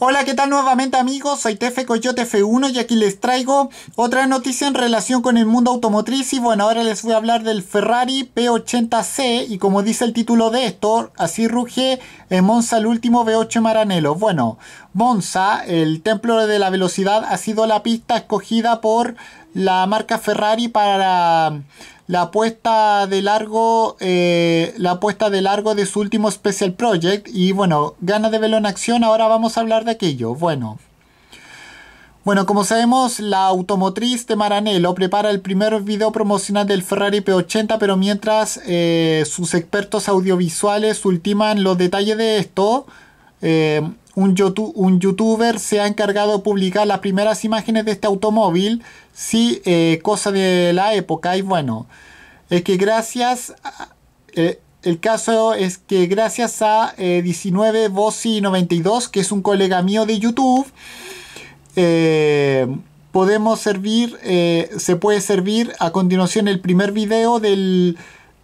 Hola, ¿qué tal nuevamente amigos? Soy Tefe Coyote F1 y aquí les traigo otra noticia en relación con el mundo automotriz y bueno, ahora les voy a hablar del Ferrari P80C y como dice el título de esto, así ruge en Monza el último V8 Maranello. Bueno, Monza, el templo de la velocidad, ha sido la pista escogida por la marca Ferrari para la apuesta de largo eh, la apuesta de largo de su último Special Project y bueno, gana de velo en acción, ahora vamos a hablar de aquello. Bueno, bueno, como sabemos, la automotriz de Maranello prepara el primer video promocional del Ferrari P80, pero mientras eh, sus expertos audiovisuales ultiman los detalles de esto, eh, un, youtuber se ha encargado de publicar las primeras imágenes de este automóvil, sí, eh, cosa de la época, y bueno, es que gracias, eh, el caso es que gracias a 19 voci 92, que es un colega mío de YouTube, eh, podemos servir, se puede servir a continuación el primer video del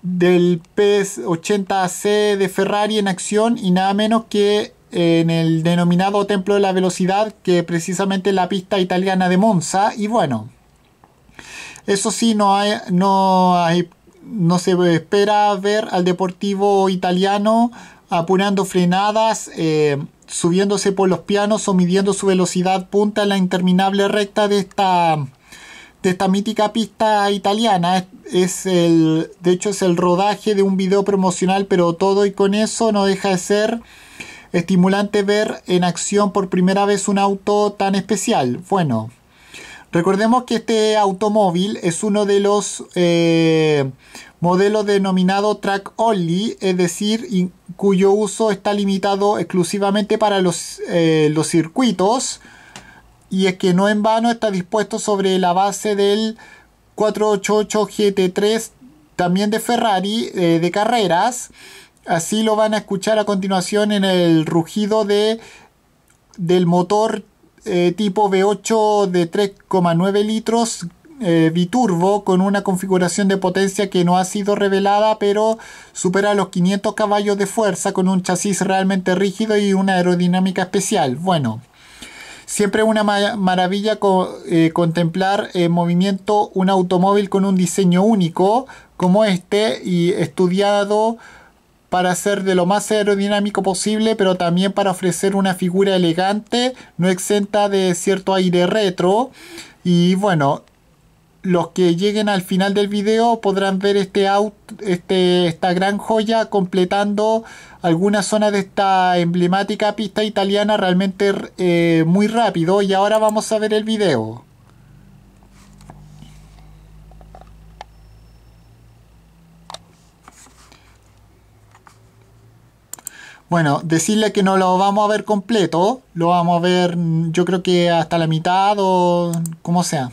del P80C de Ferrari en acción y nada menos que en el denominado Templo de la Velocidad, que precisamente la pista italiana de Monza, y bueno, eso sí, no, hay, no, no se espera ver al deportivo italiano apurando frenadas, eh, subiéndose por los pianos o midiendo su velocidad punta en la interminable recta de esta de esta mítica pista italiana. es, el, de hecho, es el rodaje de un video promocional, pero todo y con eso no deja de ser Estimulante ver en acción por primera vez un auto tan especial. Bueno, recordemos que este automóvil es uno de los eh, modelos denominado track only, es decir, cuyo uso está limitado exclusivamente para los, eh, los circuitos. Y es que no en vano está dispuesto sobre la base del 488 GT3 también de Ferrari eh, de carreras Así lo van a escuchar a continuación en el rugido de, del motor eh, tipo V8 de 3,9 litros eh, biturbo con una configuración de potencia que no ha sido revelada pero supera los 500 caballos de fuerza con un chasis realmente rígido y una aerodinámica especial. Bueno, siempre una maravilla eh, contemplar en movimiento un automóvil con un diseño único como este y estudiado para ser de lo más aerodinámico posible, pero también para ofrecer una figura elegante, no exenta de cierto aire retro. Y bueno, los que lleguen al final del video podrán ver este, este esta gran joya completando alguna zona de esta emblemática pista italiana realmente eh, muy rápido. Y ahora vamos a ver el video. Bueno, decirle que no lo vamos a ver completo, lo vamos a ver mm, yo creo que hasta la mitad o como sea.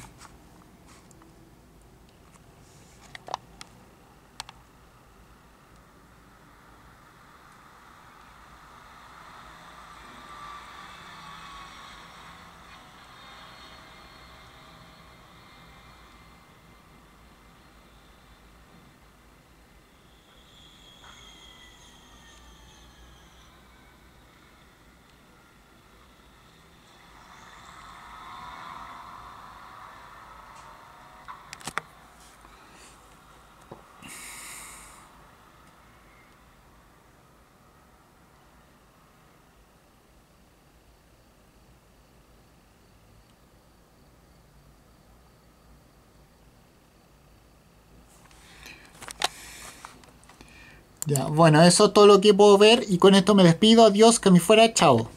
Ya, bueno, eso es todo lo que puedo ver y con esto me despido. Adiós, que me fuera, chao.